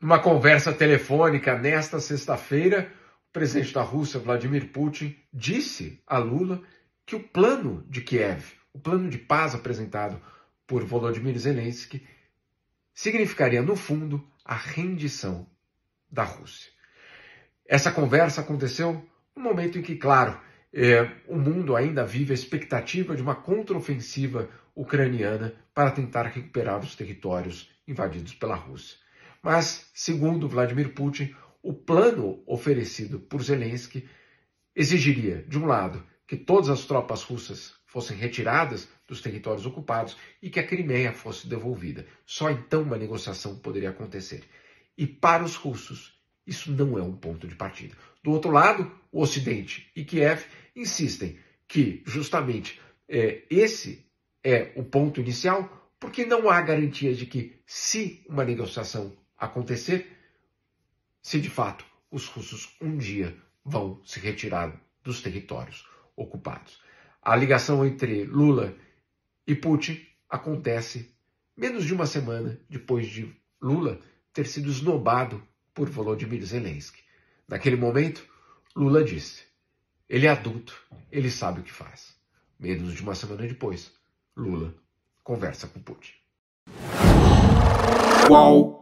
Numa conversa telefônica nesta sexta-feira, o presidente da Rússia, Vladimir Putin, disse a Lula que o plano de Kiev, o plano de paz apresentado por Volodymyr Zelensky, significaria, no fundo, a rendição da Rússia. Essa conversa aconteceu no momento em que, claro, eh, o mundo ainda vive a expectativa de uma contraofensiva ucraniana para tentar recuperar os territórios invadidos pela Rússia. Mas, segundo Vladimir Putin, o plano oferecido por Zelensky exigiria, de um lado, que todas as tropas russas fossem retiradas dos territórios ocupados e que a Crimeia fosse devolvida. Só então uma negociação poderia acontecer. E para os russos, isso não é um ponto de partida. Do outro lado, o Ocidente e Kiev insistem que justamente é, esse é o ponto inicial, porque não há garantia de que, se uma negociação acontecer se de fato os russos um dia vão se retirar dos territórios ocupados. A ligação entre Lula e Putin acontece menos de uma semana depois de Lula ter sido esnobado por Volodymyr Zelensky. Naquele momento, Lula disse: ele é adulto, ele sabe o que faz. Menos de uma semana depois, Lula conversa com Putin. Qual?